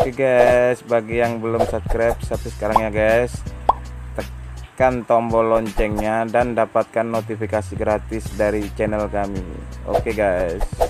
Oke guys, bagi yang belum subscribe, subscribe sekarang ya guys. Tekan tombol loncengnya dan dapatkan notifikasi gratis dari channel kami. Oke guys.